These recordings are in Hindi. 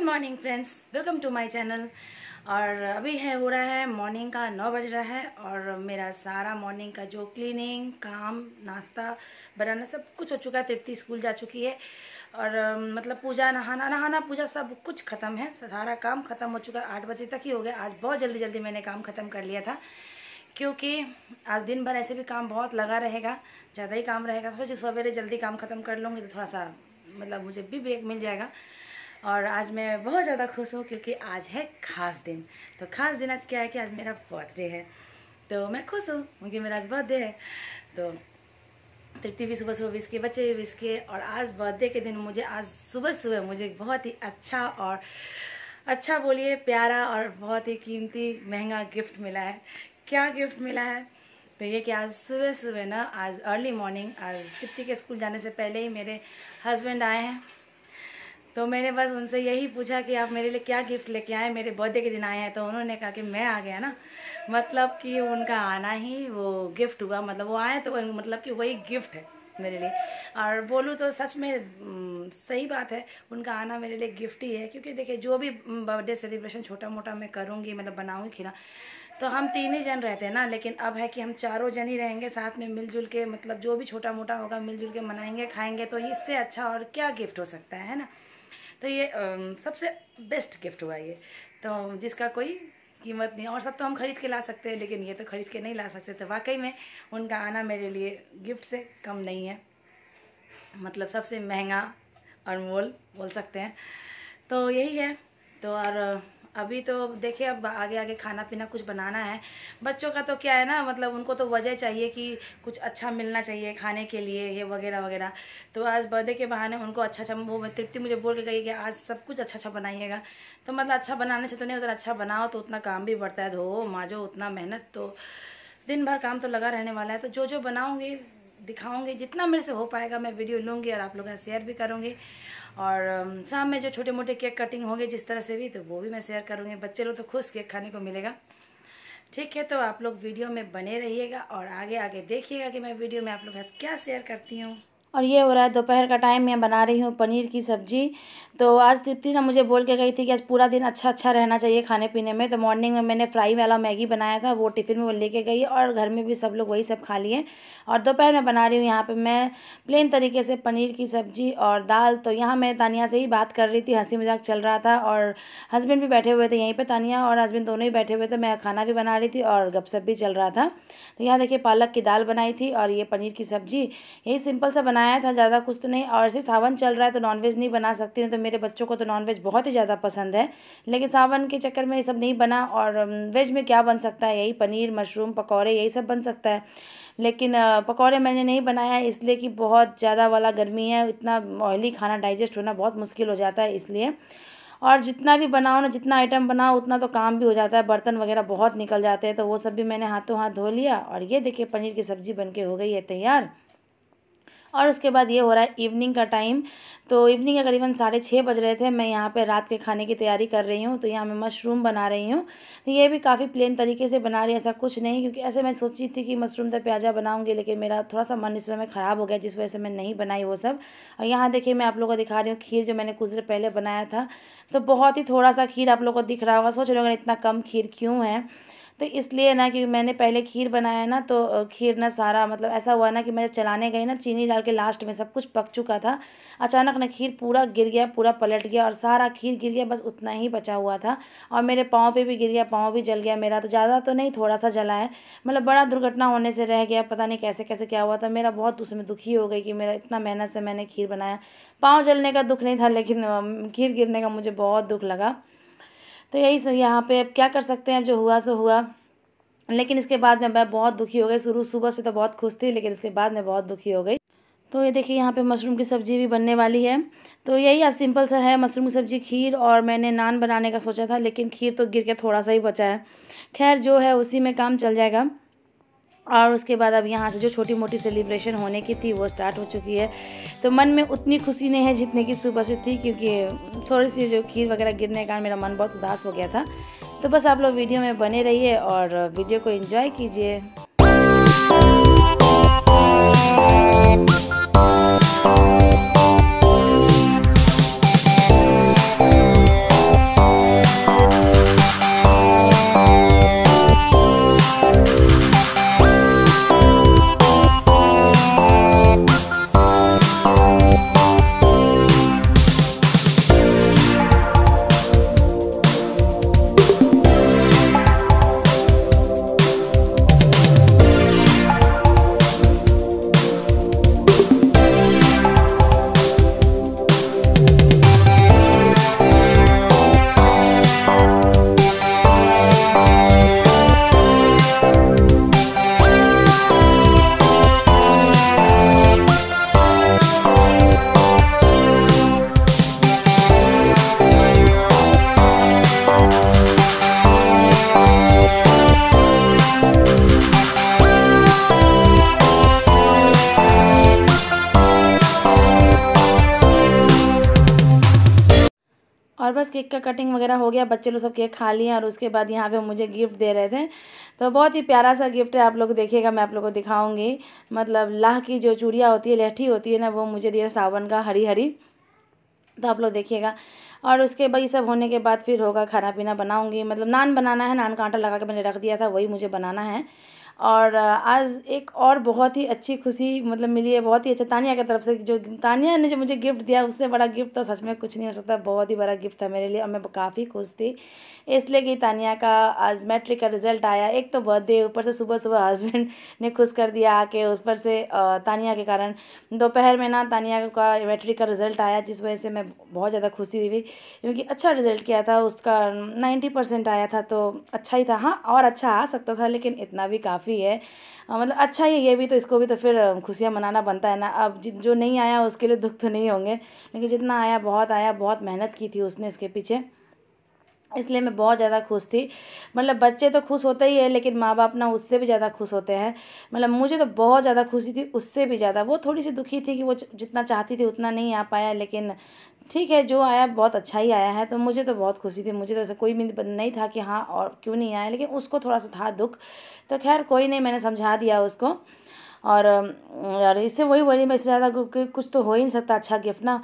good morning friends welcome to my channel और अभी है हो रहा है मॉर्निंग का नौ बज रहा है और मेरा सारा मॉर्निंग का जो क्लीनिंग काम नाश्ता बनाना सब कुछ हो चुका है तृप्ति स्कूल जा चुकी है और मतलब पूजा नहाना नहाना पूजा सब कुछ ख़त्म है सारा काम ख़त्म हो चुका है आठ बजे तक ही हो गया आज बहुत जल्दी जल्दी मैंने काम ख़त्म कर लिया था क्योंकि आज दिन भर ऐसे भी काम बहुत लगा रहेगा ज़्यादा ही काम रहेगा सोचिए सवेरे जल्दी काम ख़त्म कर लूँगी तो थोड़ा सा मतलब मुझे भी ब्रेक मिल जाएगा और आज मैं बहुत ज़्यादा खुश हूँ क्योंकि आज है खास दिन तो खास दिन आज क्या है कि आज मेरा बर्थडे है तो मैं खुश हूँ क्योंकि मेरा आज बर्थडे है तो तृप्ति भी सुबह सुबह विश किए बच्चे भी विश और आज बर्थडे के दिन मुझे आज सुबह सुबह मुझे बहुत ही अच्छा और अच्छा बोलिए प्यारा और बहुत ही कीमती महंगा गिफ्ट मिला है क्या गिफ्ट मिला है तो ये कि आज सुबह सुबह ना आज अर्ली मॉर्निंग आज तृप्ति के स्कूल जाने से पहले ही मेरे हस्बैंड आए हैं तो मैंने बस उनसे यही पूछा कि आप मेरे लिए क्या गिफ्ट लेके आए मेरे बर्थडे के दिन आए हैं तो उन्होंने कहा कि मैं आ गया ना मतलब कि उनका आना ही वो गिफ्ट हुआ मतलब वो आए तो मतलब कि वही गिफ्ट है मेरे लिए और बोलूँ तो सच में सही बात है उनका आना मेरे लिए गिफ्ट ही है क्योंकि देखिए जो भी बर्थडे सेलिब्रेशन छोटा मोटा मैं करूँगी मतलब बनाऊँगी खिला तो हम तीन ही जन रहते हैं ना लेकिन अब है कि हम चारों जन ही रहेंगे साथ में मिलजुल के मतलब जो भी छोटा मोटा होगा मिलजुल के मनाएंगे खाएंगे तो इससे अच्छा और क्या गिफ्ट हो सकता है ना तो ये सबसे बेस्ट गिफ्ट हुआ ये तो जिसका कोई कीमत नहीं और सब तो हम खरीद के ला सकते हैं लेकिन ये तो खरीद के नहीं ला सकते तो वाकई में उनका आना मेरे लिए गिफ्ट से कम नहीं है मतलब सबसे महंगा अनमोल बोल सकते हैं तो यही है तो और अभी तो देखिए अब आगे आगे खाना पीना कुछ बनाना है बच्चों का तो क्या है ना मतलब उनको तो वजह चाहिए कि कुछ अच्छा मिलना चाहिए खाने के लिए ये वगैरह वगैरह तो आज बर्थडे के बहाने उनको अच्छा अच्छा वो तृप्ति मुझे बोल के गई कि आज सब कुछ अच्छा अच्छा बनाइएगा तो मतलब अच्छा बनाने से तो नहीं उतना अच्छा बनाओ तो उतना काम भी बढ़ता है धो माँ उतना मेहनत तो दिन भर काम तो लगा रहने वाला है तो जो जो बनाऊँगी दिखाऊंगी जितना मेरे से हो पाएगा मैं वीडियो लूँगी और आप लोगों से शेयर भी करूँगी और शाम um, में जो छोटे मोटे केक कटिंग होंगे जिस तरह से भी तो वो भी मैं शेयर करूँगी बच्चे लोग तो खुश केक खाने को मिलेगा ठीक है तो आप लोग वीडियो में बने रहिएगा और आगे आगे देखिएगा कि मैं वीडियो में आप लोग क्या शेयर करती हूँ और ये हो रहा है दोपहर का टाइम मैं बना रही हूँ पनीर की सब्ज़ी तो आज दीप्ति ना मुझे बोल के गई थी कि आज पूरा दिन अच्छा अच्छा रहना चाहिए खाने पीने में तो मॉर्निंग में मैंने फ्राई वाला मैगी बनाया था वो टिफ़िन में वो लेके गई और घर में भी सब लोग वही सब खा लिए और दोपहर में बना रही हूँ यहाँ पर मैं प्लेन तरीके से पनीर की सब्ज़ी और दाल तो यहाँ मैं तानिया से ही बात कर रही थी हंसी मजाक चल रहा था और हस्बैंड भी बैठे हुए थे यहीं पर तानिया और हस्बैंड दोनों ही बैठे हुए थे मैं खाना भी बना रही थी और गप भी चल रहा था तो यहाँ देखिए पालक की दाल बनाई थी और ये पनीर की सब्ज़ी यही सिंपल सा बना बनाया था ज़्यादा कुछ तो नहीं और सिर्फ सावन चल रहा है तो नॉनवेज नहीं बना सकती नहीं तो मेरे बच्चों को तो नॉनवेज बहुत ही ज़्यादा पसंद है लेकिन सावन के चक्कर में ये सब नहीं बना और वेज में क्या बन सकता है यही पनीर मशरूम पकौड़े यही सब बन सकता है लेकिन पकौड़े मैंने नहीं बनाया इसलिए कि बहुत ज़्यादा वाला गर्मी है इतना ऑयली खाना डाइजेस्ट होना बहुत मुश्किल हो जाता है इसलिए और जितना भी बनाओ ना जितना आइटम बनाओ उतना तो काम भी हो जाता है बर्तन वगैरह बहुत निकल जाते हैं तो वो सब भी मैंने हाथों हाथ धो लिया और ये देखिए पनीर की सब्ज़ी बन के हो गई है तैयार और उसके बाद ये हो रहा है इवनिंग का टाइम तो इवनिंग के करीबन साढ़े छः बज रहे थे मैं यहाँ पे रात के खाने की तैयारी कर रही हूँ तो यहाँ मैं मशरूम बना रही हूँ तो ये भी काफ़ी प्लेन तरीके से बना रही ऐसा कुछ नहीं क्योंकि ऐसे मैं सोची थी कि मशरूम तो प्याजा बनाऊँगी लेकिन मेरा थोड़ा सा मन इस समय ख़राब हो गया जिस वजह से मैं नहीं बनाई वो सब और यहाँ देखिए मैं आप लोग को दिखा रही हूँ खीर जो मैंने कुछ देर पहले बनाया था तो बहुत ही थोड़ा सा खीर आप लोग को दिख रहा होगा सोच रहे होगा इतना कम खीर क्यों है तो इसलिए ना कि मैंने पहले खीर बनाया ना तो खीर ना सारा मतलब ऐसा हुआ ना कि मैं जब चलाने गई ना चीनी डाल के लास्ट में सब कुछ पक चुका था अचानक ना खीर पूरा गिर गया पूरा पलट गया और सारा खीर गिर गया बस उतना ही बचा हुआ था और मेरे पाँव पे भी गिर गया पाँव भी जल गया मेरा तो ज़्यादा तो नहीं थोड़ा सा जला है मतलब बड़ा दुर्घटना होने से रह गया पता नहीं कैसे कैसे क्या हुआ था मेरा बहुत उसमें दुखी हो गई कि मेरा इतना मेहनत से मैंने खीर बनाया पाँव जलने का दुख नहीं था लेकिन खीर गिरने का मुझे बहुत दुख लगा तो यही यहाँ पे अब क्या कर सकते हैं जो हुआ सो हुआ लेकिन इसके बाद में मैं बहुत दुखी हो गई शुरू सुबह से तो बहुत खुश थी लेकिन इसके बाद मैं बहुत दुखी हो गई तो ये देखिए यहाँ पे मशरूम की सब्ज़ी भी बनने वाली है तो यही आज सिंपल सा है मशरूम की सब्ज़ी खीर और मैंने नान बनाने का सोचा था लेकिन खीर तो गिर के थोड़ा सा ही बचा है खैर जो है उसी में काम चल जाएगा और उसके बाद अब यहाँ से जो छोटी मोटी सेलिब्रेशन होने की थी वो स्टार्ट हो चुकी है तो मन में उतनी खुशी नहीं है जितने की सुबह से थी क्योंकि थोड़ी सी जो खीर वगैरह गिरने के कारण मेरा मन बहुत उदास हो गया था तो बस आप लोग वीडियो में बने रहिए और वीडियो को एंजॉय कीजिए केक का कटिंग वगैरह हो गया बच्चे लोग सब केक खा लिए और उसके बाद यहाँ पे मुझे गिफ्ट दे रहे थे तो बहुत ही प्यारा सा गिफ्ट है आप लोग देखिएगा मैं आप लोग को दिखाऊंगी मतलब लाह की जो चूड़िया होती है लहठी होती है ना वो मुझे दिया सावन का हरी हरी तो आप लोग देखिएगा और उसके बाद ये सब होने के बाद फिर होगा खाना पीना बनाऊँगी मतलब नान बनाना है नान का आटा लगा के मैंने रख दिया था वही मुझे बनाना है और आज एक और बहुत ही अच्छी खुशी मतलब मिली है बहुत ही अच्छा तानिया की तरफ से जो तानिया ने जो मुझे गिफ्ट दिया उससे बड़ा गिफ्ट तो सच में कुछ नहीं हो सकता बहुत ही बड़ा गिफ्ट था मेरे लिए और मैं काफ़ी खुश थी इसलिए कि तानिया का आज मैट्रिक का रिजल्ट आया एक तो बर्थडे ऊपर से सुबह सुबह हस्बैंड ने खुश कर दिया आके उस पर से तानिया के कारण दोपहर में ना तानिया का मैट्रिक का रिजल्ट आया जिस वजह से मैं बहुत ज़्यादा खुशी हुई क्योंकि अच्छा रिजल्ट किया था उसका नाइन्टी आया था तो अच्छा ही था हाँ और अच्छा आ सकता था लेकिन इतना भी काफ़ी फ्री है हाँ, मतलब अच्छा ही है ये भी तो इसको भी तो फिर खुशियाँ मनाना बनता है ना अब जो नहीं आया उसके लिए दुख तो नहीं होंगे लेकिन जितना आया बहुत आया बहुत मेहनत की थी उसने इसके पीछे इसलिए मैं बहुत ज़्यादा खुश थी मतलब बच्चे तो खुश होते ही है लेकिन माँ बाप ना उससे भी ज़्यादा खुश होते हैं मतलब मुझे तो बहुत ज़्यादा खुशी थी उससे भी ज़्यादा वो थोड़ी सी दुखी थी कि वो जितना चाहती थी उतना नहीं आ पाया लेकिन ठीक है जो आया बहुत अच्छा ही आया है तो मुझे तो बहुत खुशी थी मुझे तो ऐसा कोई नहीं था कि हाँ और क्यों नहीं आया लेकिन उसको थोड़ा सा था दुख तो खैर कोई नहीं मैंने समझा दिया उसको और यार इससे वही वही मैं इससे ज़्यादा कुछ तो हो ही नहीं सकता अच्छा गिफ्ट ना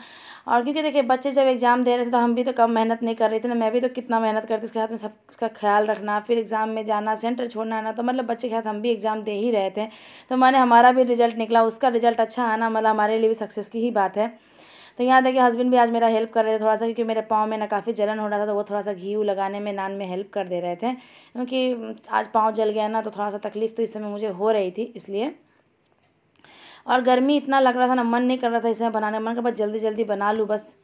और क्योंकि देखिए बच्चे जब एग्ज़ाम दे रहे थे तो हम भी तो कम मेहनत नहीं कर रहे थे ना मैं भी तो कितना मेहनत करती उसके हाथ में सब उसका ख्याल रखना फिर एग्ज़ाम में जाना सेंटर छोड़ना आना तो मतलब बच्चे के हाथ हम भी एग्ज़ाम दे ही रहे थे तो मैंने हमारा भी रिजल्ट निकला उसका रिजल्ट अच्छा आना मतलब हमारे लिए भी सक्सेस की ही बात है तो यहाँ देखिए हस्बैंड भी आज मेरा हेल्प कर रहे थे थोड़ा सा क्योंकि मेरे पाँव में ना काफ़ी जलन हो रहा था तो वो थोड़ा सा घी लगाने में नान में हेल्प कर दे रहे थे क्योंकि आज पाँव जल गया ना तो थोड़ा सा तकलीफ़ तो इस समय मुझे हो रही थी इसलिए और गर्मी इतना लग रहा था ना मन नहीं कर रहा था इसमें बनाने मन कर बस जल्दी जल्दी बना लूँ बस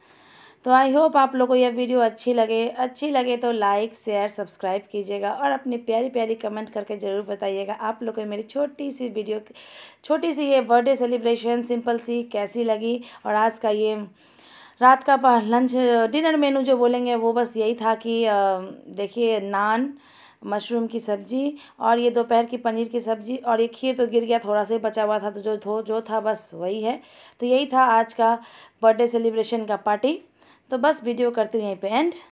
तो आई होप आप लोगों को यह वीडियो अच्छी लगे अच्छी लगे तो लाइक शेयर सब्सक्राइब कीजिएगा और अपनी प्यारी प्यारी कमेंट करके ज़रूर बताइएगा आप लोगों को मेरी छोटी सी वीडियो छोटी सी ये बर्थडे सेलिब्रेशन सिंपल सी कैसी लगी और आज का ये रात का लंच डिनर मेनू जो बोलेंगे वो बस यही था कि देखिए नान मशरूम की सब्ज़ी और ये दोपहर की पनीर की सब्ज़ी और ये खीर तो गिर गया थोड़ा सा बचा हुआ था तो जो थो जो था बस वही है तो यही था आज का बर्थडे सेलिब्रेशन का पार्टी तो बस वीडियो करती हूँ यहीं पे एंड